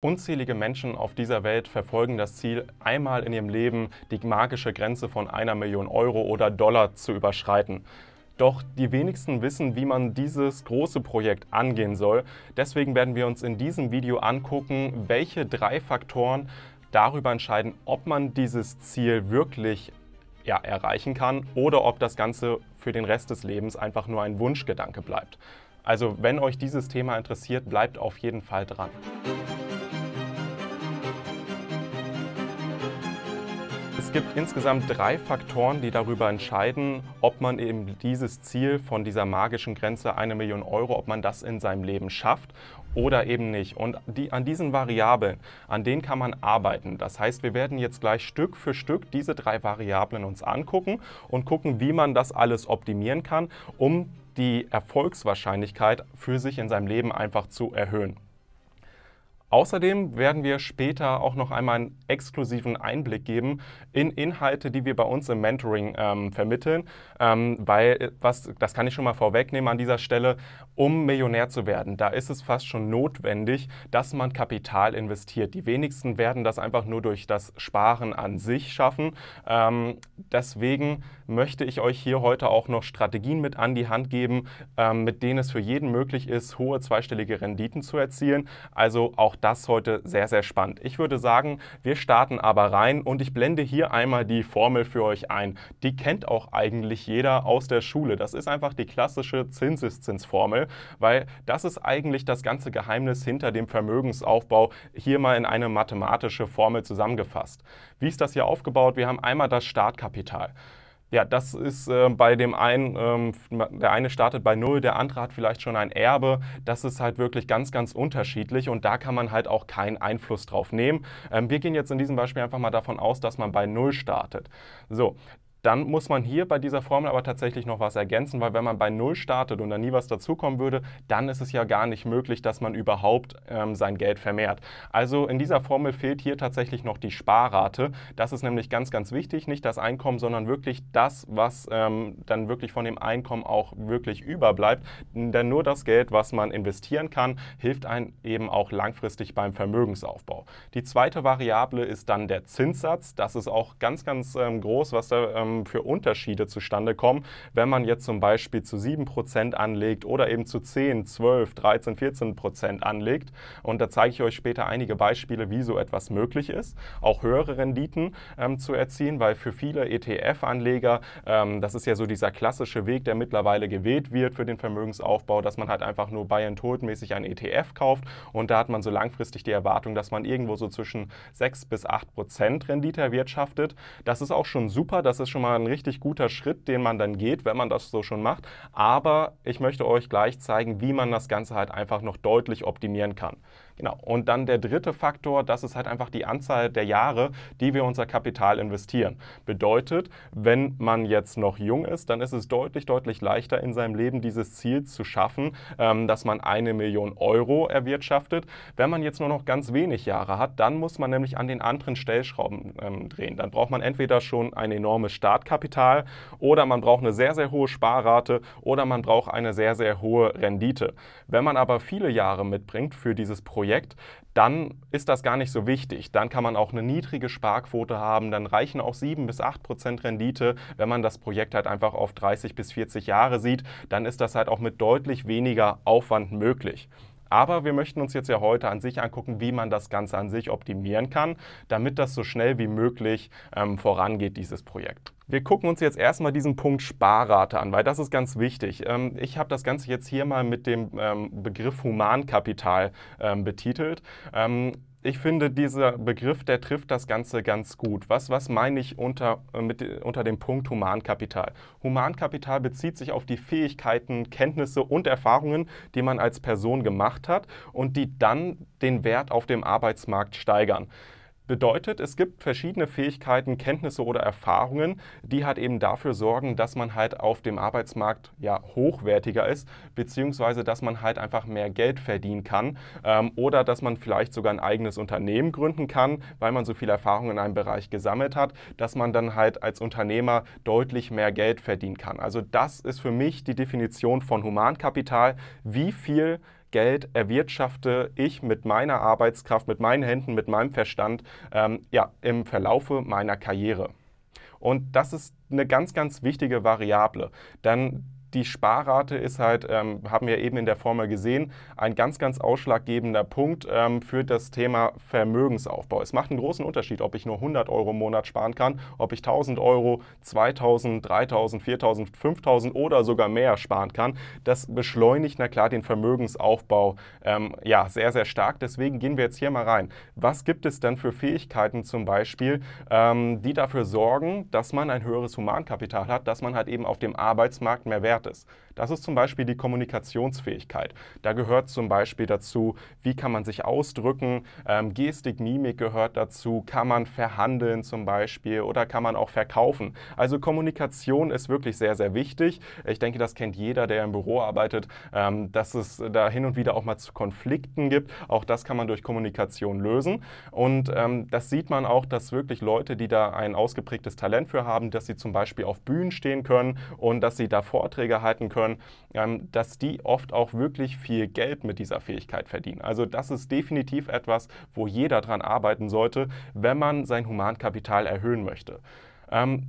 Unzählige Menschen auf dieser Welt verfolgen das Ziel, einmal in ihrem Leben die magische Grenze von einer Million Euro oder Dollar zu überschreiten. Doch die wenigsten wissen, wie man dieses große Projekt angehen soll. Deswegen werden wir uns in diesem Video angucken, welche drei Faktoren darüber entscheiden, ob man dieses Ziel wirklich ja, erreichen kann oder ob das Ganze für den Rest des Lebens einfach nur ein Wunschgedanke bleibt. Also wenn euch dieses Thema interessiert, bleibt auf jeden Fall dran. Es gibt insgesamt drei Faktoren, die darüber entscheiden, ob man eben dieses Ziel von dieser magischen Grenze eine Million Euro, ob man das in seinem Leben schafft oder eben nicht. Und die, an diesen Variablen, an denen kann man arbeiten. Das heißt, wir werden jetzt gleich Stück für Stück diese drei Variablen uns angucken und gucken, wie man das alles optimieren kann, um die Erfolgswahrscheinlichkeit für sich in seinem Leben einfach zu erhöhen. Außerdem werden wir später auch noch einmal einen exklusiven Einblick geben in Inhalte, die wir bei uns im Mentoring ähm, vermitteln, ähm, weil, äh, was, das kann ich schon mal vorwegnehmen an dieser Stelle, um Millionär zu werden, da ist es fast schon notwendig, dass man Kapital investiert. Die wenigsten werden das einfach nur durch das Sparen an sich schaffen. Ähm, deswegen möchte ich euch hier heute auch noch Strategien mit an die Hand geben, ähm, mit denen es für jeden möglich ist, hohe zweistellige Renditen zu erzielen. Also auch das heute sehr, sehr spannend. Ich würde sagen, wir starten aber rein und ich blende hier einmal die Formel für euch ein. Die kennt auch eigentlich jeder aus der Schule. Das ist einfach die klassische Zinseszinsformel, weil das ist eigentlich das ganze Geheimnis hinter dem Vermögensaufbau hier mal in eine mathematische Formel zusammengefasst. Wie ist das hier aufgebaut? Wir haben einmal das Startkapital. Ja, das ist äh, bei dem einen, ähm, der eine startet bei null, der andere hat vielleicht schon ein Erbe. Das ist halt wirklich ganz, ganz unterschiedlich und da kann man halt auch keinen Einfluss drauf nehmen. Ähm, wir gehen jetzt in diesem Beispiel einfach mal davon aus, dass man bei null startet. So, dann muss man hier bei dieser Formel aber tatsächlich noch was ergänzen, weil wenn man bei Null startet und dann nie was dazukommen würde, dann ist es ja gar nicht möglich, dass man überhaupt ähm, sein Geld vermehrt. Also in dieser Formel fehlt hier tatsächlich noch die Sparrate. Das ist nämlich ganz, ganz wichtig. Nicht das Einkommen, sondern wirklich das, was ähm, dann wirklich von dem Einkommen auch wirklich überbleibt. Denn nur das Geld, was man investieren kann, hilft einem eben auch langfristig beim Vermögensaufbau. Die zweite Variable ist dann der Zinssatz. Das ist auch ganz, ganz ähm, groß, was da ähm, ähm, für Unterschiede zustande kommen, wenn man jetzt zum Beispiel zu 7% anlegt oder eben zu 10, 12, 13, 14% anlegt. Und da zeige ich euch später einige Beispiele, wie so etwas möglich ist, auch höhere Renditen ähm, zu erzielen, weil für viele ETF-Anleger, ähm, das ist ja so dieser klassische Weg, der mittlerweile gewählt wird für den Vermögensaufbau, dass man halt einfach nur buy and hold mäßig ein ETF kauft und da hat man so langfristig die Erwartung, dass man irgendwo so zwischen 6 bis 8 Prozent Rendite erwirtschaftet. Das ist auch schon super, das ist schon schon mal ein richtig guter Schritt, den man dann geht, wenn man das so schon macht. Aber ich möchte euch gleich zeigen, wie man das Ganze halt einfach noch deutlich optimieren kann. Genau. Und dann der dritte Faktor, das ist halt einfach die Anzahl der Jahre, die wir unser Kapital investieren. Bedeutet, wenn man jetzt noch jung ist, dann ist es deutlich, deutlich leichter in seinem Leben dieses Ziel zu schaffen, ähm, dass man eine Million Euro erwirtschaftet. Wenn man jetzt nur noch ganz wenig Jahre hat, dann muss man nämlich an den anderen Stellschrauben ähm, drehen. Dann braucht man entweder schon ein enormes Startkapital oder man braucht eine sehr, sehr hohe Sparrate oder man braucht eine sehr, sehr hohe Rendite. Wenn man aber viele Jahre mitbringt für dieses Projekt, Projekt, dann ist das gar nicht so wichtig. Dann kann man auch eine niedrige Sparquote haben, dann reichen auch 7 bis 8 Prozent Rendite. Wenn man das Projekt halt einfach auf 30 bis 40 Jahre sieht, dann ist das halt auch mit deutlich weniger Aufwand möglich. Aber wir möchten uns jetzt ja heute an sich angucken, wie man das Ganze an sich optimieren kann, damit das so schnell wie möglich ähm, vorangeht, dieses Projekt. Wir gucken uns jetzt erstmal diesen Punkt Sparrate an, weil das ist ganz wichtig. Ähm, ich habe das Ganze jetzt hier mal mit dem ähm, Begriff Humankapital ähm, betitelt ich finde, dieser Begriff, der trifft das Ganze ganz gut. Was, was meine ich unter, äh, mit, unter dem Punkt Humankapital? Humankapital bezieht sich auf die Fähigkeiten, Kenntnisse und Erfahrungen, die man als Person gemacht hat und die dann den Wert auf dem Arbeitsmarkt steigern. Bedeutet, es gibt verschiedene Fähigkeiten, Kenntnisse oder Erfahrungen, die halt eben dafür sorgen, dass man halt auf dem Arbeitsmarkt ja hochwertiger ist, beziehungsweise dass man halt einfach mehr Geld verdienen kann ähm, oder dass man vielleicht sogar ein eigenes Unternehmen gründen kann, weil man so viel Erfahrung in einem Bereich gesammelt hat, dass man dann halt als Unternehmer deutlich mehr Geld verdienen kann. Also das ist für mich die Definition von Humankapital, wie viel Geld erwirtschafte ich mit meiner Arbeitskraft, mit meinen Händen, mit meinem Verstand ähm, ja, im Verlaufe meiner Karriere. Und das ist eine ganz, ganz wichtige Variable. Denn die Sparrate ist halt, ähm, haben wir eben in der Formel gesehen, ein ganz, ganz ausschlaggebender Punkt ähm, für das Thema Vermögensaufbau. Es macht einen großen Unterschied, ob ich nur 100 Euro im Monat sparen kann, ob ich 1000 Euro, 2000, 3000, 4000, 5000 oder sogar mehr sparen kann. Das beschleunigt na klar den Vermögensaufbau ähm, ja, sehr, sehr stark. Deswegen gehen wir jetzt hier mal rein. Was gibt es denn für Fähigkeiten zum Beispiel, ähm, die dafür sorgen, dass man ein höheres Humankapital hat, dass man halt eben auf dem Arbeitsmarkt mehr Wert geklärt ist. Das ist zum Beispiel die Kommunikationsfähigkeit. Da gehört zum Beispiel dazu, wie kann man sich ausdrücken, ähm, Gestik, Mimik gehört dazu, kann man verhandeln zum Beispiel oder kann man auch verkaufen. Also Kommunikation ist wirklich sehr, sehr wichtig. Ich denke, das kennt jeder, der im Büro arbeitet, ähm, dass es da hin und wieder auch mal zu Konflikten gibt. Auch das kann man durch Kommunikation lösen. Und ähm, das sieht man auch, dass wirklich Leute, die da ein ausgeprägtes Talent für haben, dass sie zum Beispiel auf Bühnen stehen können und dass sie da Vorträge Anzeiger halten können, ähm, dass die oft auch wirklich viel Geld mit dieser Fähigkeit verdienen. Also das ist definitiv etwas, wo jeder dran arbeiten sollte, wenn man sein Humankapital erhöhen möchte. Ähm,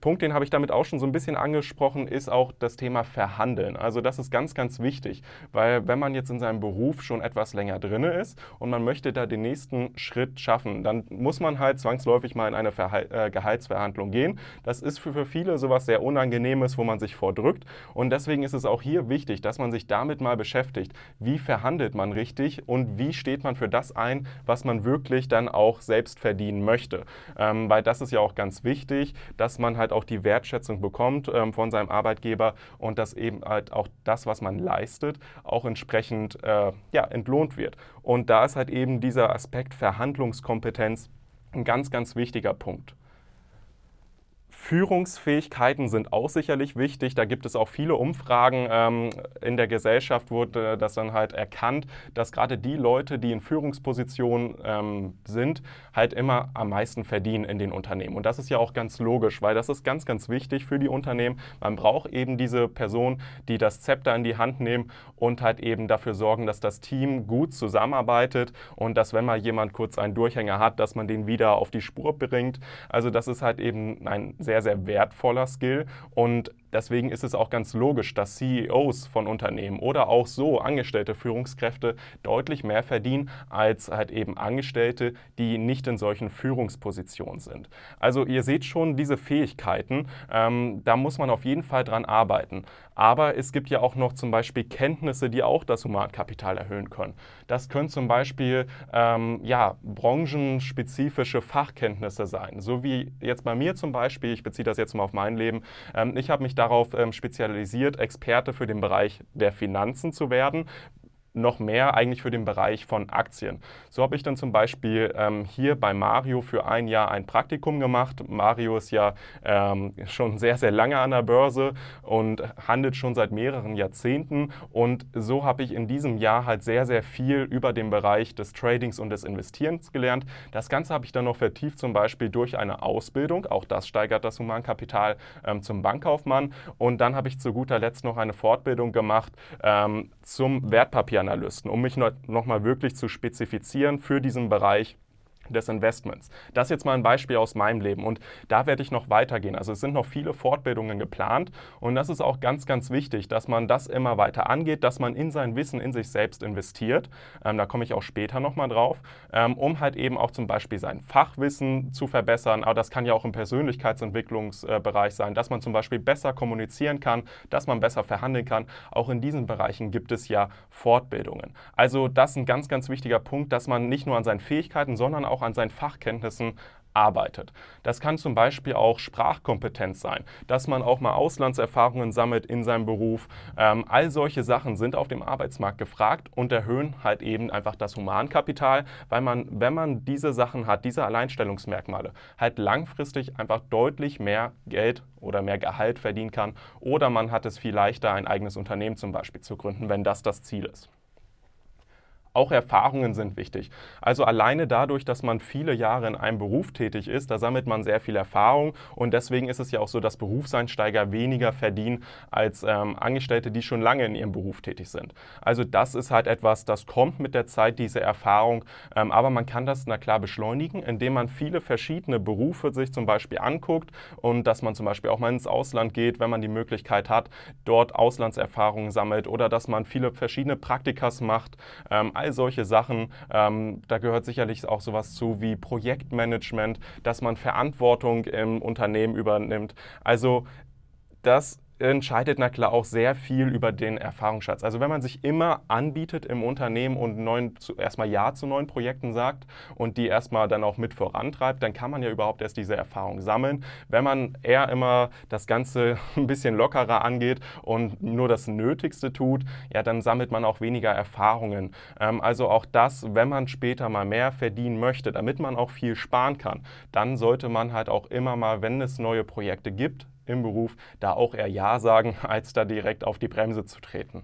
Punkt, den habe ich damit auch schon so ein bisschen angesprochen, ist auch das Thema Verhandeln. Also das ist ganz, ganz wichtig, weil wenn man jetzt in seinem Beruf schon etwas länger drin ist und man möchte da den nächsten Schritt schaffen, dann muss man halt zwangsläufig mal in eine Verhal äh, Gehaltsverhandlung gehen. Das ist für, für viele sowas sehr Unangenehmes, wo man sich vordrückt. Und deswegen ist es auch hier wichtig, dass man sich damit mal beschäftigt. Wie verhandelt man richtig und wie steht man für das ein, was man wirklich dann auch selbst verdienen möchte? Ähm, weil das ist ja auch ganz wichtig, dass man halt halt auch die Wertschätzung bekommt ähm, von seinem Arbeitgeber und dass eben halt auch das, was man leistet, auch entsprechend äh, ja, entlohnt wird. Und da ist halt eben dieser Aspekt Verhandlungskompetenz ein ganz, ganz wichtiger Punkt. Führungsfähigkeiten sind auch sicherlich wichtig. Da gibt es auch viele Umfragen ähm, in der Gesellschaft, wurde das dann halt erkannt, dass gerade die Leute, die in Führungspositionen ähm, sind, halt immer am meisten verdienen in den Unternehmen. Und das ist ja auch ganz logisch, weil das ist ganz, ganz wichtig für die Unternehmen. Man braucht eben diese Personen, die das Zepter in die Hand nehmen und halt eben dafür sorgen, dass das Team gut zusammenarbeitet und dass, wenn mal jemand kurz einen Durchhänger hat, dass man den wieder auf die Spur bringt. Also das ist halt eben ein sehr, sehr wertvoller Skill und deswegen ist es auch ganz logisch, dass CEOs von Unternehmen oder auch so angestellte Führungskräfte deutlich mehr verdienen als halt eben Angestellte, die nicht in solchen Führungspositionen sind. Also ihr seht schon diese Fähigkeiten, ähm, da muss man auf jeden Fall dran arbeiten. Aber es gibt ja auch noch zum Beispiel Kenntnisse, die auch das Humankapital erhöhen können. Das können zum Beispiel ähm, ja, branchenspezifische Fachkenntnisse sein. So wie jetzt bei mir zum Beispiel, ich beziehe das jetzt mal auf mein Leben, ähm, ich habe mich darauf ähm, spezialisiert, Experte für den Bereich der Finanzen zu werden, noch mehr eigentlich für den Bereich von Aktien. So habe ich dann zum Beispiel ähm, hier bei Mario für ein Jahr ein Praktikum gemacht. Mario ist ja ähm, schon sehr, sehr lange an der Börse und handelt schon seit mehreren Jahrzehnten. Und so habe ich in diesem Jahr halt sehr, sehr viel über den Bereich des Tradings und des Investierens gelernt. Das Ganze habe ich dann noch vertieft, zum Beispiel durch eine Ausbildung. Auch das steigert das Humankapital ähm, zum Bankkaufmann. Und dann habe ich zu guter Letzt noch eine Fortbildung gemacht ähm, zum Wertpapier Analysten, um mich nochmal wirklich zu spezifizieren für diesen Bereich des Investments. Das ist jetzt mal ein Beispiel aus meinem Leben und da werde ich noch weitergehen. Also es sind noch viele Fortbildungen geplant und das ist auch ganz, ganz wichtig, dass man das immer weiter angeht, dass man in sein Wissen, in sich selbst investiert. Ähm, da komme ich auch später nochmal drauf, ähm, um halt eben auch zum Beispiel sein Fachwissen zu verbessern. Aber das kann ja auch im Persönlichkeitsentwicklungsbereich sein, dass man zum Beispiel besser kommunizieren kann, dass man besser verhandeln kann. Auch in diesen Bereichen gibt es ja Fortbildungen. Also das ist ein ganz, ganz wichtiger Punkt, dass man nicht nur an seinen Fähigkeiten, sondern auch auch an seinen Fachkenntnissen arbeitet. Das kann zum Beispiel auch Sprachkompetenz sein, dass man auch mal Auslandserfahrungen sammelt in seinem Beruf. Ähm, all solche Sachen sind auf dem Arbeitsmarkt gefragt und erhöhen halt eben einfach das Humankapital, weil man, wenn man diese Sachen hat, diese Alleinstellungsmerkmale, halt langfristig einfach deutlich mehr Geld oder mehr Gehalt verdienen kann. Oder man hat es viel leichter, ein eigenes Unternehmen zum Beispiel zu gründen, wenn das das Ziel ist. Auch Erfahrungen sind wichtig. Also alleine dadurch, dass man viele Jahre in einem Beruf tätig ist, da sammelt man sehr viel Erfahrung und deswegen ist es ja auch so, dass Berufseinsteiger weniger verdienen als ähm, Angestellte, die schon lange in ihrem Beruf tätig sind. Also das ist halt etwas, das kommt mit der Zeit, diese Erfahrung, ähm, aber man kann das na klar beschleunigen, indem man viele verschiedene Berufe sich zum Beispiel anguckt und dass man zum Beispiel auch mal ins Ausland geht, wenn man die Möglichkeit hat, dort Auslandserfahrungen sammelt oder dass man viele verschiedene Praktikas macht. Ähm, all solche Sachen. Ähm, da gehört sicherlich auch sowas zu wie Projektmanagement, dass man Verantwortung im Unternehmen übernimmt. Also das entscheidet na klar auch sehr viel über den Erfahrungsschatz. Also wenn man sich immer anbietet im Unternehmen und neuen, zu, erstmal Ja zu neuen Projekten sagt und die erstmal dann auch mit vorantreibt, dann kann man ja überhaupt erst diese Erfahrung sammeln. Wenn man eher immer das Ganze ein bisschen lockerer angeht und nur das Nötigste tut, ja, dann sammelt man auch weniger Erfahrungen. Ähm, also auch das, wenn man später mal mehr verdienen möchte, damit man auch viel sparen kann, dann sollte man halt auch immer mal, wenn es neue Projekte gibt, im Beruf da auch eher Ja sagen, als da direkt auf die Bremse zu treten.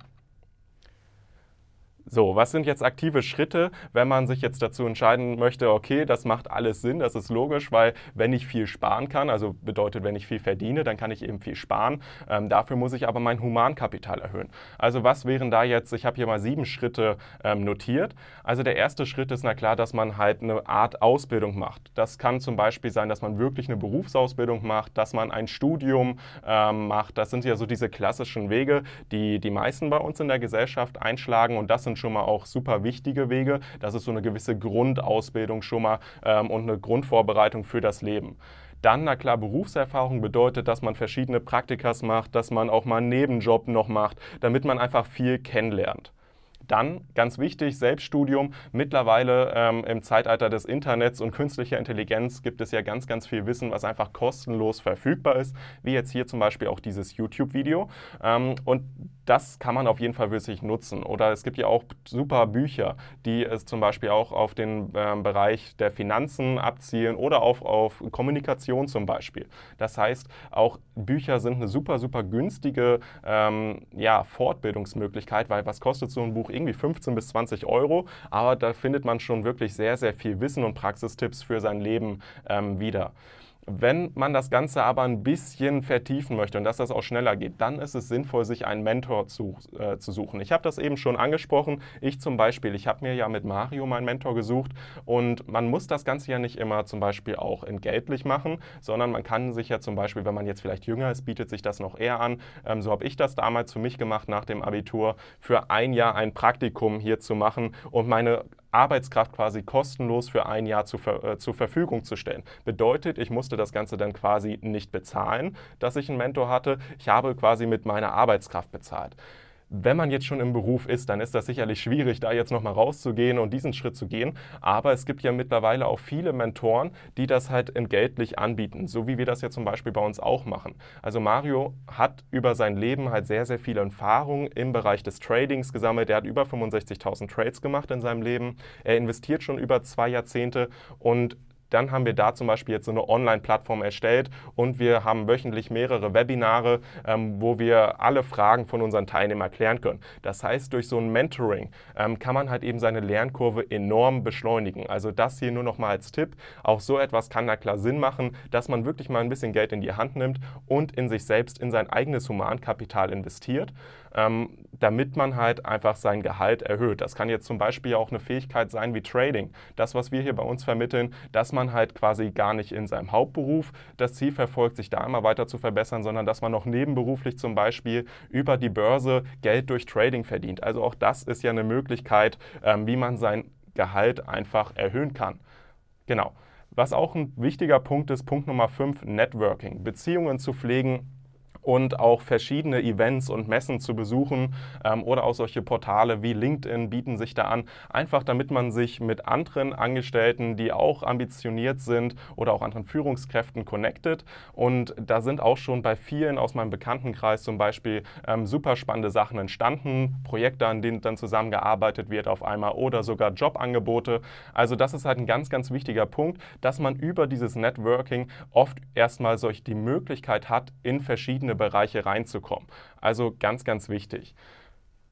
So, was sind jetzt aktive Schritte, wenn man sich jetzt dazu entscheiden möchte, okay, das macht alles Sinn, das ist logisch, weil wenn ich viel sparen kann, also bedeutet, wenn ich viel verdiene, dann kann ich eben viel sparen. Ähm, dafür muss ich aber mein Humankapital erhöhen. Also was wären da jetzt, ich habe hier mal sieben Schritte ähm, notiert. Also der erste Schritt ist na klar, dass man halt eine Art Ausbildung macht. Das kann zum Beispiel sein, dass man wirklich eine Berufsausbildung macht, dass man ein Studium ähm, macht. Das sind ja so diese klassischen Wege, die die meisten bei uns in der Gesellschaft einschlagen und das sind sind schon mal auch super wichtige Wege. Das ist so eine gewisse Grundausbildung schon mal ähm, und eine Grundvorbereitung für das Leben. Dann, na klar, Berufserfahrung bedeutet, dass man verschiedene Praktikas macht, dass man auch mal einen Nebenjob noch macht, damit man einfach viel kennenlernt. Dann, ganz wichtig, Selbststudium. Mittlerweile ähm, im Zeitalter des Internets und künstlicher Intelligenz gibt es ja ganz, ganz viel Wissen, was einfach kostenlos verfügbar ist, wie jetzt hier zum Beispiel auch dieses YouTube-Video. Ähm, und das kann man auf jeden Fall wirklich nutzen. Oder es gibt ja auch super Bücher, die es zum Beispiel auch auf den ähm, Bereich der Finanzen abzielen oder auf, auf Kommunikation zum Beispiel. Das heißt, auch Bücher sind eine super, super günstige ähm, ja, Fortbildungsmöglichkeit, weil was kostet so ein Buch? irgendwie 15 bis 20 Euro, aber da findet man schon wirklich sehr, sehr viel Wissen und Praxistipps für sein Leben ähm, wieder. Wenn man das Ganze aber ein bisschen vertiefen möchte und dass das auch schneller geht, dann ist es sinnvoll, sich einen Mentor zu, äh, zu suchen. Ich habe das eben schon angesprochen. Ich zum Beispiel, ich habe mir ja mit Mario meinen Mentor gesucht und man muss das Ganze ja nicht immer zum Beispiel auch entgeltlich machen, sondern man kann sich ja zum Beispiel, wenn man jetzt vielleicht jünger ist, bietet sich das noch eher an. Ähm, so habe ich das damals für mich gemacht nach dem Abitur, für ein Jahr ein Praktikum hier zu machen und meine Arbeitskraft quasi kostenlos für ein Jahr zu äh, zur Verfügung zu stellen. Bedeutet, ich musste das Ganze dann quasi nicht bezahlen, dass ich einen Mentor hatte. Ich habe quasi mit meiner Arbeitskraft bezahlt wenn man jetzt schon im Beruf ist, dann ist das sicherlich schwierig, da jetzt nochmal rauszugehen und diesen Schritt zu gehen. Aber es gibt ja mittlerweile auch viele Mentoren, die das halt entgeltlich anbieten, so wie wir das ja zum Beispiel bei uns auch machen. Also Mario hat über sein Leben halt sehr, sehr viele Erfahrungen im Bereich des Tradings gesammelt. Er hat über 65.000 Trades gemacht in seinem Leben. Er investiert schon über zwei Jahrzehnte und dann haben wir da zum Beispiel jetzt so eine Online-Plattform erstellt und wir haben wöchentlich mehrere Webinare, ähm, wo wir alle Fragen von unseren Teilnehmern klären können. Das heißt, durch so ein Mentoring ähm, kann man halt eben seine Lernkurve enorm beschleunigen. Also das hier nur noch mal als Tipp. Auch so etwas kann da klar Sinn machen, dass man wirklich mal ein bisschen Geld in die Hand nimmt und in sich selbst, in sein eigenes Humankapital investiert ähm, damit man halt einfach sein Gehalt erhöht. Das kann jetzt zum Beispiel auch eine Fähigkeit sein wie Trading. Das, was wir hier bei uns vermitteln, dass man halt quasi gar nicht in seinem Hauptberuf das Ziel verfolgt, sich da immer weiter zu verbessern, sondern dass man noch nebenberuflich zum Beispiel über die Börse Geld durch Trading verdient. Also auch das ist ja eine Möglichkeit, ähm, wie man sein Gehalt einfach erhöhen kann. Genau. Was auch ein wichtiger Punkt ist, Punkt Nummer 5, Networking. Beziehungen zu pflegen und auch verschiedene Events und Messen zu besuchen ähm, oder auch solche Portale wie LinkedIn bieten sich da an, einfach damit man sich mit anderen Angestellten, die auch ambitioniert sind oder auch anderen Führungskräften connected. Und da sind auch schon bei vielen aus meinem Bekanntenkreis zum Beispiel ähm, super spannende Sachen entstanden, Projekte, an denen dann zusammengearbeitet wird auf einmal oder sogar Jobangebote. Also das ist halt ein ganz, ganz wichtiger Punkt, dass man über dieses Networking oft erstmal solch die Möglichkeit hat, in verschiedene viele Bereiche reinzukommen. Also ganz, ganz wichtig.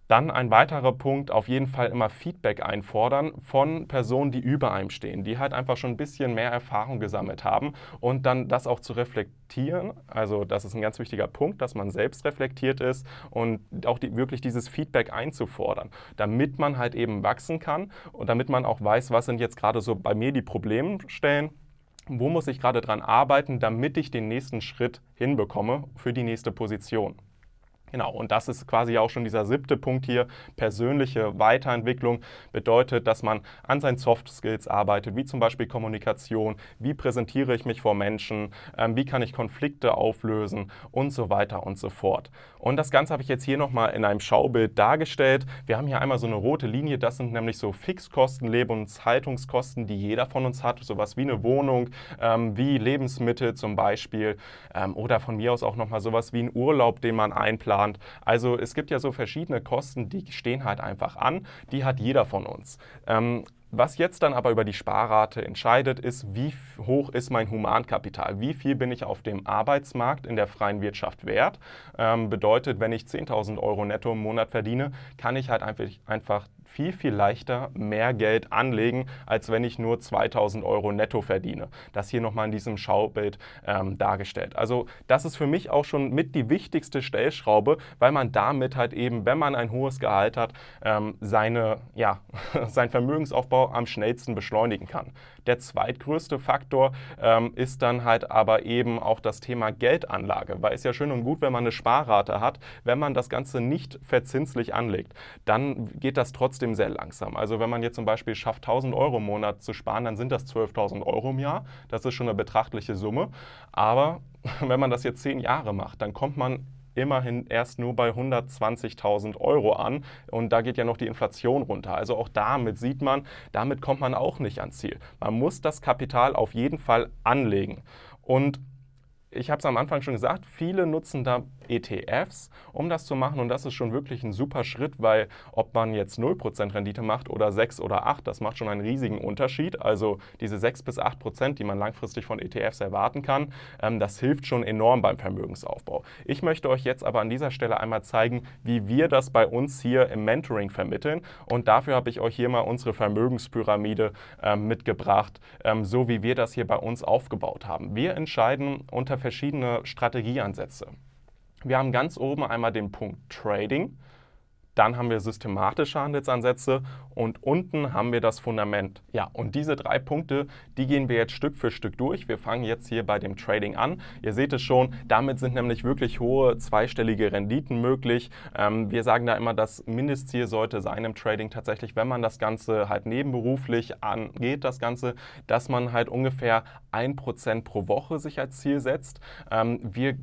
Dann ein weiterer Punkt, auf jeden Fall immer Feedback einfordern von Personen, die über einem stehen, die halt einfach schon ein bisschen mehr Erfahrung gesammelt haben und dann das auch zu reflektieren. Also das ist ein ganz wichtiger Punkt, dass man selbst reflektiert ist und auch die, wirklich dieses Feedback einzufordern, damit man halt eben wachsen kann und damit man auch weiß, was sind jetzt gerade so bei mir die Problemstellen wo muss ich gerade dran arbeiten, damit ich den nächsten Schritt hinbekomme für die nächste Position. Genau, und das ist quasi auch schon dieser siebte Punkt hier. Persönliche Weiterentwicklung bedeutet, dass man an seinen Soft Skills arbeitet, wie zum Beispiel Kommunikation, wie präsentiere ich mich vor Menschen, ähm, wie kann ich Konflikte auflösen und so weiter und so fort. Und das Ganze habe ich jetzt hier nochmal in einem Schaubild dargestellt. Wir haben hier einmal so eine rote Linie, das sind nämlich so Fixkosten, Lebenshaltungskosten, die jeder von uns hat, sowas wie eine Wohnung, ähm, wie Lebensmittel zum Beispiel ähm, oder von mir aus auch nochmal sowas wie einen Urlaub, den man einplant geplant. Also es gibt ja so verschiedene Kosten, die stehen halt einfach an. Die hat jeder von uns. Ähm, was jetzt dann aber über die Sparrate entscheidet, ist, wie hoch ist mein Humankapital? Wie viel bin ich auf dem Arbeitsmarkt in der freien Wirtschaft wert? Ähm, bedeutet, wenn ich 10.000 Euro netto im Monat verdiene, kann ich halt einfach, einfach viel, viel leichter mehr Geld anlegen, als wenn ich nur 2000 Euro netto verdiene. Das hier nochmal in diesem Schaubild ähm, dargestellt. Also das ist für mich auch schon mit die wichtigste Stellschraube, weil man damit halt eben, wenn man ein hohes Gehalt hat, ähm, seine, ja, seinen Vermögensaufbau am schnellsten beschleunigen kann. Der zweitgrößte Faktor ähm, ist dann halt aber eben auch das Thema Geldanlage, weil es ja schön und gut, wenn man eine Sparrate hat, wenn man das Ganze nicht verzinslich anlegt, dann geht das trotzdem sehr langsam. Also wenn man jetzt zum Beispiel schafft, 1000 Euro im Monat zu sparen, dann sind das 12.000 Euro im Jahr. Das ist schon eine betrachtliche Summe. Aber wenn man das jetzt zehn Jahre macht, dann kommt man immerhin erst nur bei 120.000 Euro an. Und da geht ja noch die Inflation runter. Also auch damit sieht man, damit kommt man auch nicht ans Ziel. Man muss das Kapital auf jeden Fall anlegen. Und ich habe es am Anfang schon gesagt, viele nutzen da ETFs, um das zu machen. Und das ist schon wirklich ein super Schritt, weil ob man jetzt 0% Rendite macht oder 6 oder 8, das macht schon einen riesigen Unterschied. Also diese 6 bis 8%, die man langfristig von ETFs erwarten kann, ähm, das hilft schon enorm beim Vermögensaufbau. Ich möchte euch jetzt aber an dieser Stelle einmal zeigen, wie wir das bei uns hier im Mentoring vermitteln. Und dafür habe ich euch hier mal unsere Vermögenspyramide ähm, mitgebracht, ähm, so wie wir das hier bei uns aufgebaut haben. Wir entscheiden unter verschiedene Strategieansätze. Wir haben ganz oben einmal den Punkt Trading, dann haben wir systematische Handelsansätze und unten haben wir das Fundament. Ja, und diese drei Punkte, die gehen wir jetzt Stück für Stück durch. Wir fangen jetzt hier bei dem Trading an. Ihr seht es schon, damit sind nämlich wirklich hohe zweistellige Renditen möglich. Ähm, wir sagen da immer, das Mindestziel sollte sein im Trading tatsächlich, wenn man das Ganze halt nebenberuflich angeht, das Ganze, dass man halt ungefähr 1% pro Woche sich als Ziel setzt. Ähm, wir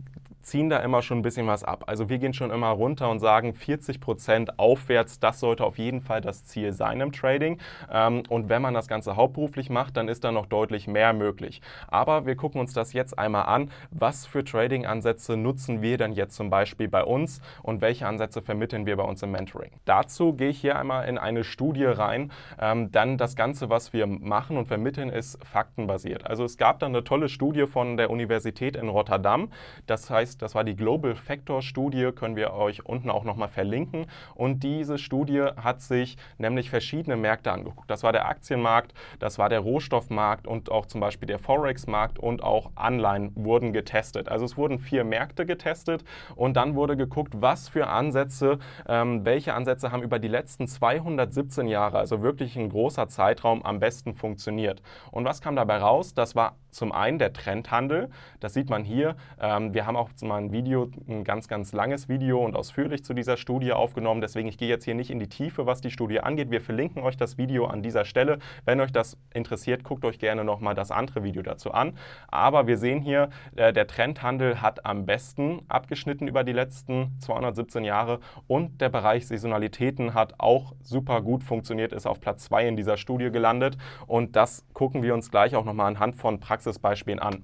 ziehen da immer schon ein bisschen was ab. Also wir gehen schon immer runter und sagen 40 Prozent aufwärts, das sollte auf jeden Fall das Ziel sein im Trading. Ähm, und wenn man das Ganze hauptberuflich macht, dann ist da noch deutlich mehr möglich. Aber wir gucken uns das jetzt einmal an. Was für Trading-Ansätze nutzen wir denn jetzt zum Beispiel bei uns und welche Ansätze vermitteln wir bei uns im Mentoring? Dazu gehe ich hier einmal in eine Studie rein. Ähm, dann das Ganze, was wir machen und vermitteln, ist faktenbasiert. Also es gab dann eine tolle Studie von der Universität in Rotterdam. Das heißt das war die Global Factor Studie, können wir euch unten auch nochmal verlinken. Und diese Studie hat sich nämlich verschiedene Märkte angeguckt. Das war der Aktienmarkt, das war der Rohstoffmarkt und auch zum Beispiel der Forex-Markt und auch Anleihen wurden getestet. Also es wurden vier Märkte getestet und dann wurde geguckt, was für Ansätze, ähm, welche Ansätze haben über die letzten 217 Jahre, also wirklich ein großer Zeitraum, am besten funktioniert. Und was kam dabei raus? Das war zum einen der Trendhandel. Das sieht man hier. Ähm, wir haben auch mal ein Video, ein ganz, ganz langes Video und ausführlich zu dieser Studie aufgenommen. Deswegen, ich gehe jetzt hier nicht in die Tiefe, was die Studie angeht. Wir verlinken euch das Video an dieser Stelle. Wenn euch das interessiert, guckt euch gerne nochmal das andere Video dazu an. Aber wir sehen hier, äh, der Trendhandel hat am besten abgeschnitten über die letzten 217 Jahre und der Bereich Saisonalitäten hat auch super gut funktioniert, ist auf Platz 2 in dieser Studie gelandet. Und das gucken wir uns gleich auch nochmal anhand von Praktiken Praxisbeispielen an.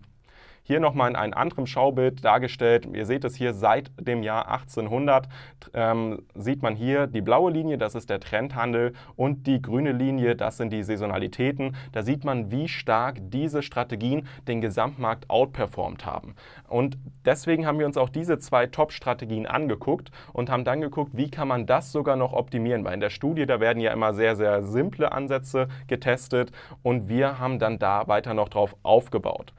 Hier nochmal in einem anderen Schaubild dargestellt. Ihr seht es hier seit dem Jahr 1800. Ähm, sieht man hier die blaue Linie, das ist der Trendhandel und die grüne Linie, das sind die Saisonalitäten. Da sieht man, wie stark diese Strategien den Gesamtmarkt outperformt haben. Und deswegen haben wir uns auch diese zwei Top-Strategien angeguckt und haben dann geguckt, wie kann man das sogar noch optimieren, weil in der Studie, da werden ja immer sehr, sehr simple Ansätze getestet und wir haben dann da weiter noch drauf aufgebaut.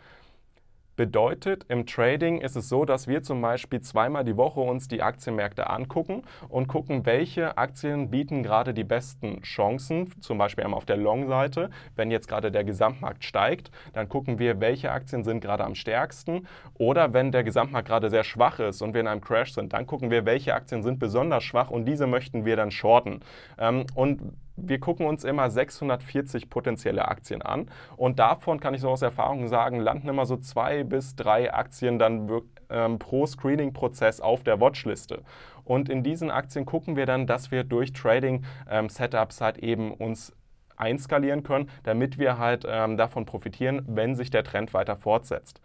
Bedeutet, im Trading ist es so, dass wir zum Beispiel zweimal die Woche uns die Aktienmärkte angucken und gucken, welche Aktien bieten gerade die besten Chancen, zum Beispiel auf der Long-Seite. Wenn jetzt gerade der Gesamtmarkt steigt, dann gucken wir, welche Aktien sind gerade am stärksten. Oder wenn der Gesamtmarkt gerade sehr schwach ist und wir in einem Crash sind, dann gucken wir, welche Aktien sind besonders schwach und diese möchten wir dann shorten. Ähm, und wir gucken uns immer 640 potenzielle Aktien an und davon kann ich so aus Erfahrung sagen, landen immer so zwei bis drei Aktien dann ähm, pro Screening-Prozess auf der Watchliste. Und in diesen Aktien gucken wir dann, dass wir durch Trading-Setups ähm, halt eben uns einskalieren können, damit wir halt ähm, davon profitieren, wenn sich der Trend weiter fortsetzt.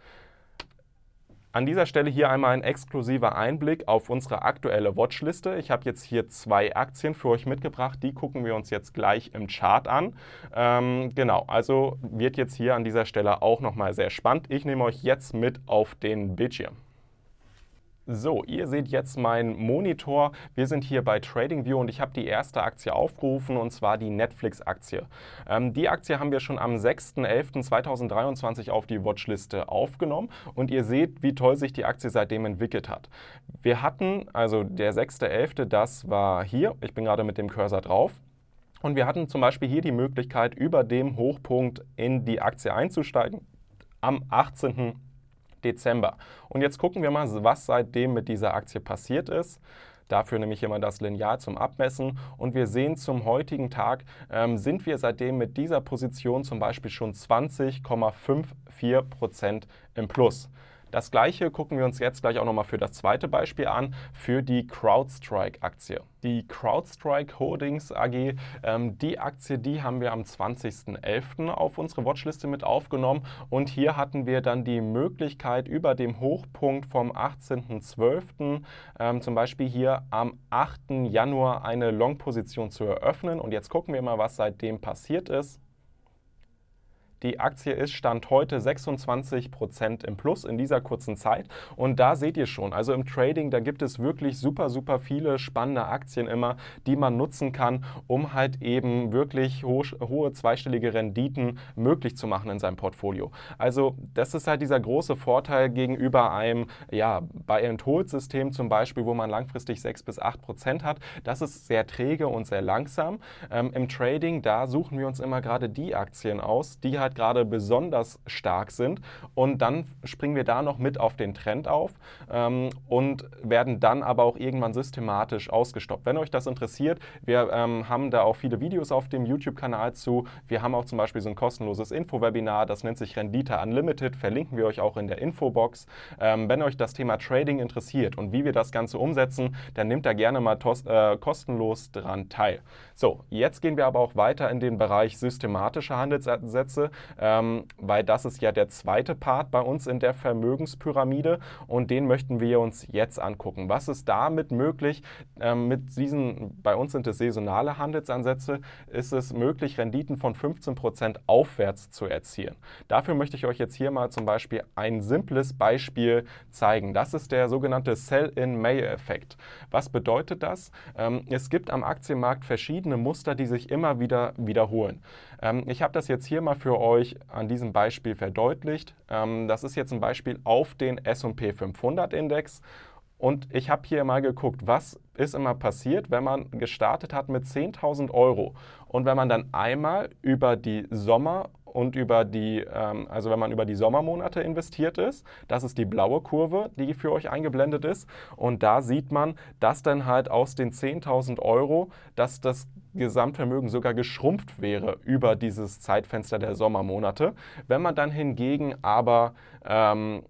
An dieser Stelle hier einmal ein exklusiver Einblick auf unsere aktuelle Watchliste. Ich habe jetzt hier zwei Aktien für euch mitgebracht. Die gucken wir uns jetzt gleich im Chart an. Ähm, genau, also wird jetzt hier an dieser Stelle auch nochmal sehr spannend. Ich nehme euch jetzt mit auf den Bildschirm. So, ihr seht jetzt meinen Monitor. Wir sind hier bei TradingView und ich habe die erste Aktie aufgerufen und zwar die Netflix-Aktie. Ähm, die Aktie haben wir schon am 6.11.2023 auf die Watchliste aufgenommen und ihr seht, wie toll sich die Aktie seitdem entwickelt hat. Wir hatten, also der 6.11., das war hier, ich bin gerade mit dem Cursor drauf, und wir hatten zum Beispiel hier die Möglichkeit, über dem Hochpunkt in die Aktie einzusteigen am 18. Dezember. Und jetzt gucken wir mal, was seitdem mit dieser Aktie passiert ist. Dafür nehme ich immer das Lineal zum Abmessen und wir sehen zum heutigen Tag, ähm, sind wir seitdem mit dieser Position zum Beispiel schon 20,54 im Plus. Das gleiche gucken wir uns jetzt gleich auch nochmal für das zweite Beispiel an, für die CrowdStrike-Aktie. Die CrowdStrike Holdings AG, ähm, die Aktie, die haben wir am 20.11. auf unsere Watchliste mit aufgenommen und hier hatten wir dann die Möglichkeit über dem Hochpunkt vom 18.12. Ähm, zum Beispiel hier am 8. Januar eine Long-Position zu eröffnen und jetzt gucken wir mal, was seitdem passiert ist. Die Aktie ist Stand heute 26 Prozent im Plus in dieser kurzen Zeit. Und da seht ihr schon, also im Trading, da gibt es wirklich super, super viele spannende Aktien immer, die man nutzen kann, um halt eben wirklich ho hohe zweistellige Renditen möglich zu machen in seinem Portfolio. Also das ist halt dieser große Vorteil gegenüber einem ja, Buy-and-Hold-System zum Beispiel, wo man langfristig 6 bis 8 Prozent hat. Das ist sehr träge und sehr langsam. Ähm, Im Trading, da suchen wir uns immer gerade die Aktien aus, die halt Zeit gerade besonders stark sind. Und dann springen wir da noch mit auf den Trend auf ähm, und werden dann aber auch irgendwann systematisch ausgestoppt. Wenn euch das interessiert, wir ähm, haben da auch viele Videos auf dem YouTube-Kanal zu. Wir haben auch zum Beispiel so ein kostenloses Info-Webinar, das nennt sich Rendita Unlimited, verlinken wir euch auch in der Infobox. Ähm, wenn euch das Thema Trading interessiert und wie wir das Ganze umsetzen, dann nehmt da gerne mal äh, kostenlos dran teil. So, jetzt gehen wir aber auch weiter in den Bereich systematische Handelsansätze ähm, weil das ist ja der zweite Part bei uns in der Vermögenspyramide und den möchten wir uns jetzt angucken. Was ist damit möglich? Ähm, mit diesen, bei uns sind es saisonale Handelsansätze, ist es möglich, Renditen von 15% aufwärts zu erzielen. Dafür möchte ich euch jetzt hier mal zum Beispiel ein simples Beispiel zeigen. Das ist der sogenannte Sell-in-May-Effekt. Was bedeutet das? Ähm, es gibt am Aktienmarkt verschiedene Muster, die sich immer wieder wiederholen. Ähm, ich habe das jetzt hier mal für euch an diesem Beispiel verdeutlicht. Ähm, das ist jetzt ein Beispiel auf den S&P 500 Index. Und ich habe hier mal geguckt, was ist immer passiert, wenn man gestartet hat mit 10.000 Euro. Und wenn man dann einmal über die Sommer- und über die, ähm, also wenn man über die Sommermonate investiert ist, das ist die blaue Kurve, die für euch eingeblendet ist. Und da sieht man, dass dann halt aus den 10.000 Euro, dass das Gesamtvermögen sogar geschrumpft wäre über dieses Zeitfenster der Sommermonate. Wenn man dann hingegen aber ähm,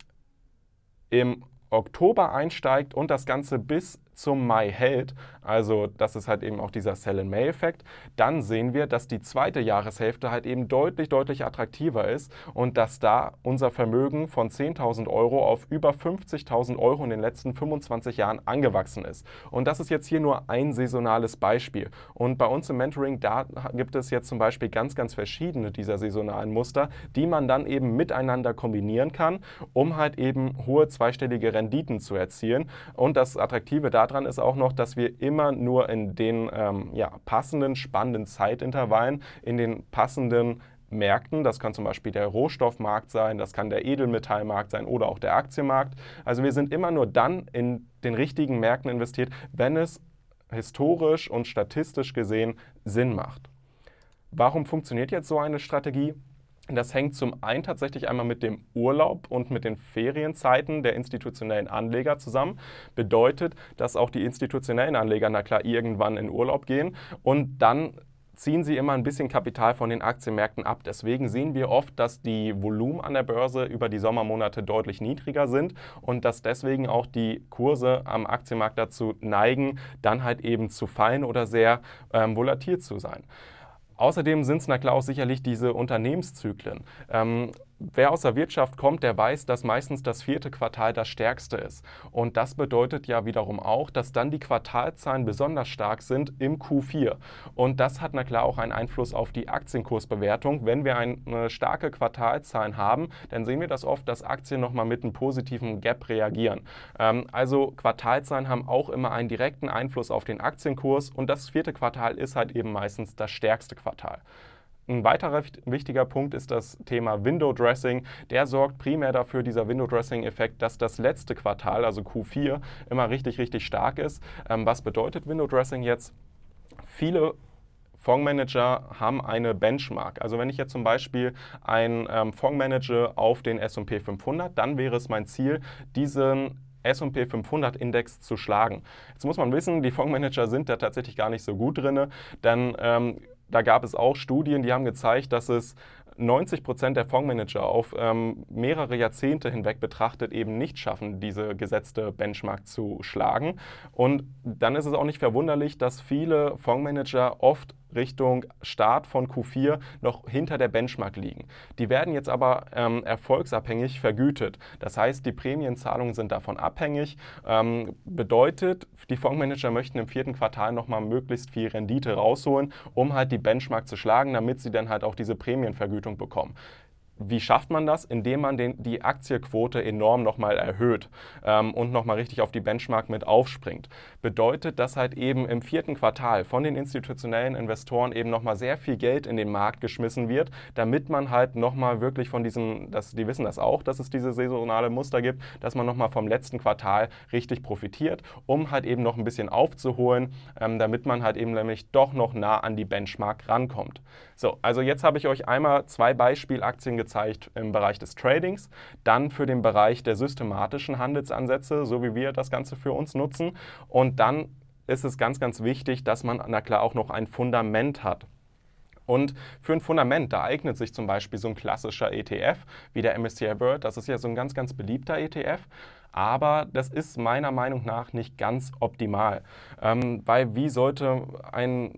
im Oktober einsteigt und das Ganze bis zum Mai hält, also das ist halt eben auch dieser sell in may effekt dann sehen wir, dass die zweite Jahreshälfte halt eben deutlich, deutlich attraktiver ist und dass da unser Vermögen von 10.000 Euro auf über 50.000 Euro in den letzten 25 Jahren angewachsen ist. Und das ist jetzt hier nur ein saisonales Beispiel. Und bei uns im Mentoring, da gibt es jetzt zum Beispiel ganz, ganz verschiedene dieser saisonalen Muster, die man dann eben miteinander kombinieren kann, um halt eben hohe zweistellige Renditen zu erzielen. Und das Attraktive da daran ist auch noch, dass wir immer nur in den ähm, ja, passenden, spannenden Zeitintervallen, in den passenden Märkten. Das kann zum Beispiel der Rohstoffmarkt sein, das kann der Edelmetallmarkt sein oder auch der Aktienmarkt. Also wir sind immer nur dann in den richtigen Märkten investiert, wenn es historisch und statistisch gesehen Sinn macht. Warum funktioniert jetzt so eine Strategie? Das hängt zum einen tatsächlich einmal mit dem Urlaub und mit den Ferienzeiten der institutionellen Anleger zusammen. Bedeutet, dass auch die institutionellen Anleger, na klar, irgendwann in Urlaub gehen und dann ziehen sie immer ein bisschen Kapital von den Aktienmärkten ab. Deswegen sehen wir oft, dass die Volumen an der Börse über die Sommermonate deutlich niedriger sind und dass deswegen auch die Kurse am Aktienmarkt dazu neigen, dann halt eben zu fallen oder sehr ähm, volatil zu sein. Außerdem sind es, na klar, auch sicherlich diese Unternehmenszyklen. Ähm, wer aus der Wirtschaft kommt, der weiß, dass meistens das vierte Quartal das stärkste ist. Und das bedeutet ja wiederum auch, dass dann die Quartalzahlen besonders stark sind im Q4. Und das hat na klar auch einen Einfluss auf die Aktienkursbewertung. Wenn wir eine starke Quartalzahl haben, dann sehen wir das oft, dass Aktien nochmal mit einem positiven Gap reagieren. Ähm, also Quartalzahlen haben auch immer einen direkten Einfluss auf den Aktienkurs und das vierte Quartal ist halt eben meistens das stärkste Quartal. Ein weiterer wichtiger Punkt ist das Thema Window Dressing. Der sorgt primär dafür, dieser Window Dressing-Effekt, dass das letzte Quartal, also Q4, immer richtig, richtig stark ist. Ähm, was bedeutet Window Dressing jetzt? Viele Fondsmanager haben eine Benchmark. Also wenn ich jetzt zum Beispiel einen ähm, Fondsmanager auf den S&P 500, dann wäre es mein Ziel, diesen S&P 500 Index zu schlagen. Jetzt muss man wissen, die Fondsmanager sind da tatsächlich gar nicht so gut drin. Dann ähm, da gab es auch Studien, die haben gezeigt, dass es 90 Prozent der Fondsmanager auf ähm, mehrere Jahrzehnte hinweg betrachtet eben nicht schaffen, diese gesetzte Benchmark zu schlagen. Und dann ist es auch nicht verwunderlich, dass viele Fondsmanager oft Richtung Start von Q4 noch hinter der Benchmark liegen. Die werden jetzt aber ähm, erfolgsabhängig vergütet. Das heißt, die Prämienzahlungen sind davon abhängig. Ähm, bedeutet, die Fondsmanager möchten im vierten Quartal nochmal möglichst viel Rendite rausholen, um halt die Benchmark zu schlagen, damit sie dann halt auch diese Prämienvergütung bekommen. Wie schafft man das? Indem man den, die Aktienquote enorm nochmal erhöht ähm, und nochmal richtig auf die Benchmark mit aufspringt. Bedeutet, dass halt eben im vierten Quartal von den institutionellen Investoren eben nochmal sehr viel Geld in den Markt geschmissen wird, damit man halt nochmal wirklich von diesem, dass die wissen das auch, dass es diese saisonale Muster gibt, dass man nochmal vom letzten Quartal richtig profitiert, um halt eben noch ein bisschen aufzuholen, ähm, damit man halt eben nämlich doch noch nah an die Benchmark rankommt. So, also jetzt habe ich euch einmal zwei Beispielaktien gezeigt gezeigt im Bereich des Tradings, dann für den Bereich der systematischen Handelsansätze, so wie wir das Ganze für uns nutzen. Und dann ist es ganz, ganz wichtig, dass man, na klar, auch noch ein Fundament hat. Und für ein Fundament, da eignet sich zum Beispiel so ein klassischer ETF wie der MSCI World. Das ist ja so ein ganz, ganz beliebter ETF aber das ist meiner Meinung nach nicht ganz optimal, ähm, weil wie sollte ein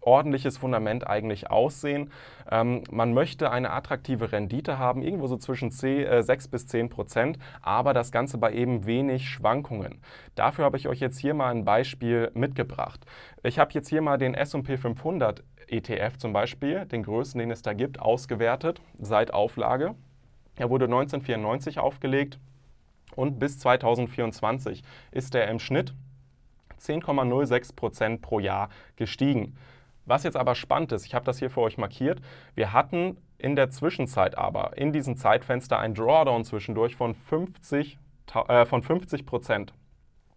ordentliches Fundament eigentlich aussehen? Ähm, man möchte eine attraktive Rendite haben, irgendwo so zwischen 10, äh, 6 bis 10 Prozent, aber das Ganze bei eben wenig Schwankungen. Dafür habe ich euch jetzt hier mal ein Beispiel mitgebracht. Ich habe jetzt hier mal den S&P 500 ETF zum Beispiel, den größten, den es da gibt, ausgewertet seit Auflage. Er wurde 1994 aufgelegt, und bis 2024 ist er im Schnitt 10,06 Prozent pro Jahr gestiegen. Was jetzt aber spannend ist, ich habe das hier für euch markiert, wir hatten in der Zwischenzeit aber in diesem Zeitfenster ein Drawdown zwischendurch von 50, äh, von 50 Prozent.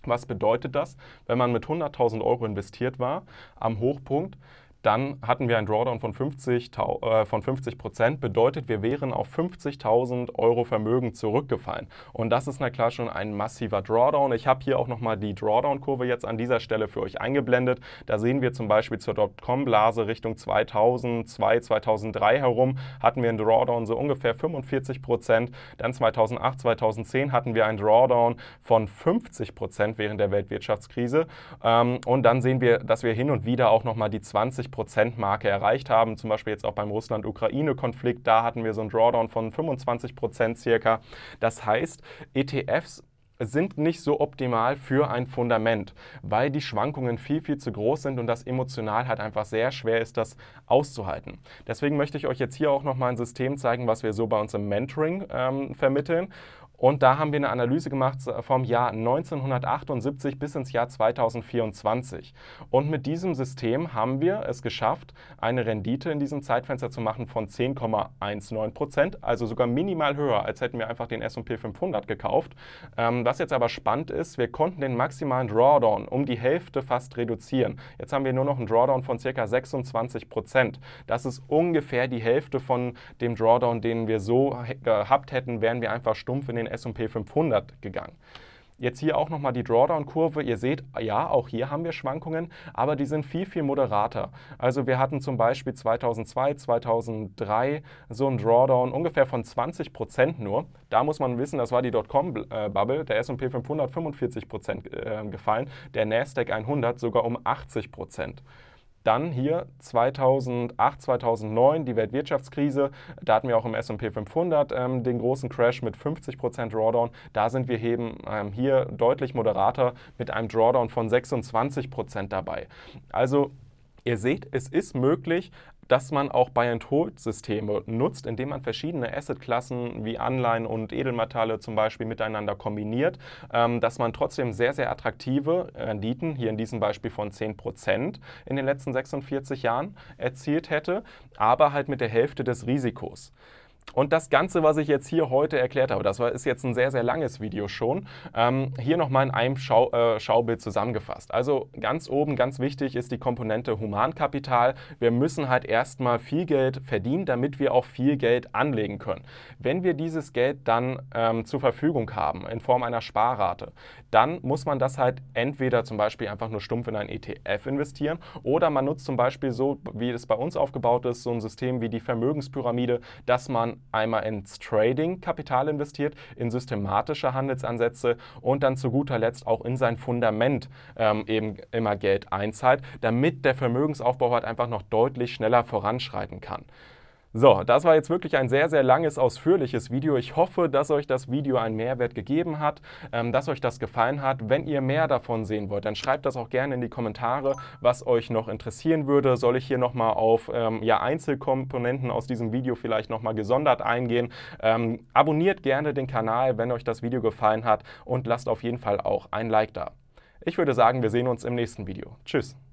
Was bedeutet das, wenn man mit 100.000 Euro investiert war am Hochpunkt? dann hatten wir einen Drawdown von 50, äh, von 50 Prozent, bedeutet, wir wären auf 50.000 Euro Vermögen zurückgefallen. Und das ist na klar schon ein massiver Drawdown. Ich habe hier auch nochmal die Drawdown-Kurve jetzt an dieser Stelle für euch eingeblendet. Da sehen wir zum Beispiel zur Dotcom-Blase Richtung 2002, 2003 herum hatten wir einen Drawdown so ungefähr 45 Prozent. Dann 2008, 2010 hatten wir einen Drawdown von 50 Prozent während der Weltwirtschaftskrise. Ähm, und dann sehen wir, dass wir hin und wieder auch nochmal die 20 5%-Marke erreicht haben. Zum Beispiel jetzt auch beim Russland-Ukraine-Konflikt, da hatten wir so einen Drawdown von 25% circa. Das heißt, ETFs sind nicht so optimal für ein Fundament, weil die Schwankungen viel, viel zu groß sind und das emotional halt einfach sehr schwer ist, das auszuhalten. Deswegen möchte ich euch jetzt hier auch nochmal ein System zeigen, was wir so bei uns im Mentoring ähm, vermitteln. Und da haben wir eine Analyse gemacht äh, vom Jahr 1978 bis ins Jahr 2024. Und mit diesem System haben wir es geschafft, eine Rendite in diesem Zeitfenster zu machen von 10,19 Prozent, also sogar minimal höher, als hätten wir einfach den S&P 500 gekauft. Ähm, was jetzt aber spannend ist, wir konnten den maximalen Drawdown um die Hälfte fast reduzieren. Jetzt haben wir nur noch einen Drawdown von ca. 26 Prozent. Das ist ungefähr die Hälfte von dem Drawdown, den wir so gehabt hätten, wären wir einfach stumpf in den S&P 500 gegangen. Jetzt hier auch nochmal die Drawdown-Kurve. Ihr seht, ja, auch hier haben wir Schwankungen, aber die sind viel, viel moderater. Also wir hatten zum Beispiel 2002, 2003 so einen Drawdown ungefähr von 20 Prozent nur. Da muss man wissen, das war die Dotcom-Bubble. Der S&P 500 45 Prozent äh, gefallen, der Nasdaq 100 sogar um 80 Prozent. Dann hier 2008, 2009 die Weltwirtschaftskrise. Da hatten wir auch im S&P 500 ähm, den großen Crash mit 50 Drawdown. Da sind wir eben ähm, hier deutlich moderater mit einem Drawdown von 26 dabei. Also Ihr seht, es ist möglich, dass man auch Buy-and-Hold-Systeme nutzt, indem man verschiedene Assetklassen wie Anleihen und Edelmetalle zum Beispiel miteinander kombiniert, ähm, dass man trotzdem sehr, sehr attraktive äh, Renditen, hier in diesem Beispiel von 10% in den letzten 46 Jahren, erzielt hätte, aber halt mit der Hälfte des Risikos. Und das Ganze, was ich jetzt hier heute erklärt habe, das ist jetzt ein sehr, sehr langes Video schon, ähm, hier nochmal in einem Schau, äh, Schaubild zusammengefasst. Also ganz oben, ganz wichtig ist die Komponente Humankapital. Wir müssen halt erstmal viel Geld verdienen, damit wir auch viel Geld anlegen können. Wenn wir dieses Geld dann ähm, zur Verfügung haben in Form einer Sparrate, dann muss man das halt entweder zum Beispiel einfach nur stumpf in ein ETF investieren oder man nutzt zum Beispiel so, wie es bei uns aufgebaut ist, so ein System wie die Vermögenspyramide, dass man Einmal ins Trading Kapital investiert, in systematische Handelsansätze und dann zu guter Letzt auch in sein Fundament ähm, eben immer Geld einzahlt, damit der Vermögensaufbau halt einfach noch deutlich schneller voranschreiten kann. So, das war jetzt wirklich ein sehr, sehr langes, ausführliches Video. Ich hoffe, dass euch das Video einen Mehrwert gegeben hat, ähm, dass euch das gefallen hat. Wenn ihr mehr davon sehen wollt, dann schreibt das auch gerne in die Kommentare, was euch noch interessieren würde. Soll ich hier nochmal auf ähm, ja, Einzelkomponenten aus diesem Video vielleicht nochmal gesondert eingehen? Ähm, abonniert gerne den Kanal, wenn euch das Video gefallen hat und lasst auf jeden Fall auch ein Like da. Ich würde sagen, wir sehen uns im nächsten Video. Tschüss!